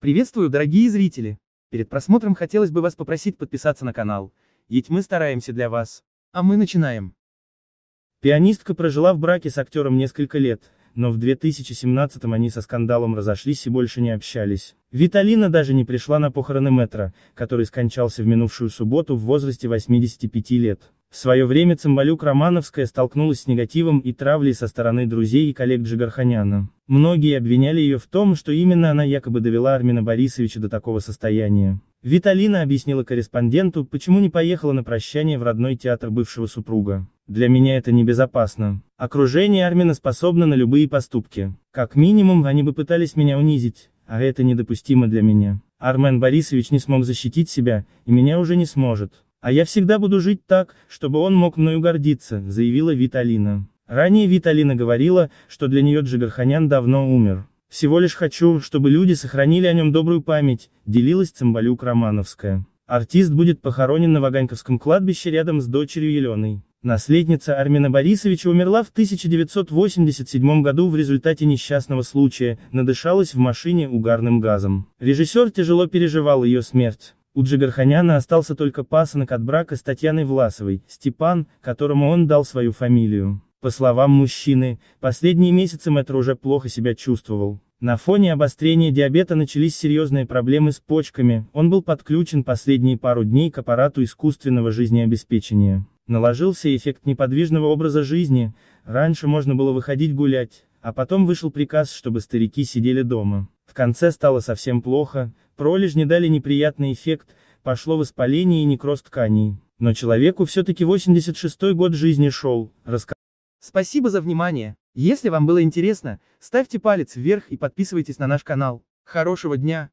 Приветствую, дорогие зрители! Перед просмотром хотелось бы вас попросить подписаться на канал, ведь мы стараемся для вас. А мы начинаем. Пианистка прожила в браке с актером несколько лет, но в 2017 они со скандалом разошлись и больше не общались. Виталина даже не пришла на похороны Метра, который скончался в минувшую субботу в возрасте 85 лет. В свое время Цымбалюк Романовская столкнулась с негативом и травлей со стороны друзей и коллег Джигарханяна. Многие обвиняли ее в том, что именно она якобы довела Армина Борисовича до такого состояния. Виталина объяснила корреспонденту, почему не поехала на прощание в родной театр бывшего супруга. «Для меня это небезопасно. Окружение Армина способно на любые поступки. Как минимум, они бы пытались меня унизить, а это недопустимо для меня. Армен Борисович не смог защитить себя, и меня уже не сможет. «А я всегда буду жить так, чтобы он мог мною гордиться», — заявила Виталина. Ранее Виталина говорила, что для нее Джигарханян давно умер. «Всего лишь хочу, чтобы люди сохранили о нем добрую память», — делилась Цымбалюк Романовская. Артист будет похоронен на Ваганьковском кладбище рядом с дочерью Еленой. Наследница Армена Борисовича умерла в 1987 году в результате несчастного случая, надышалась в машине угарным газом. Режиссер тяжело переживал ее смерть. У Джигарханяна остался только пасынок от брака с Татьяной Власовой, Степан, которому он дал свою фамилию. По словам мужчины, последние месяцы Мэтр уже плохо себя чувствовал. На фоне обострения диабета начались серьезные проблемы с почками, он был подключен последние пару дней к аппарату искусственного жизнеобеспечения. Наложился эффект неподвижного образа жизни, раньше можно было выходить гулять, а потом вышел приказ, чтобы старики сидели дома конце стало совсем плохо, пролежни дали неприятный эффект, пошло воспаление и некроз тканей. Но человеку все-таки 86-й год жизни шел, рассказал. Спасибо за внимание. Если вам было интересно, ставьте палец вверх и подписывайтесь на наш канал. Хорошего дня!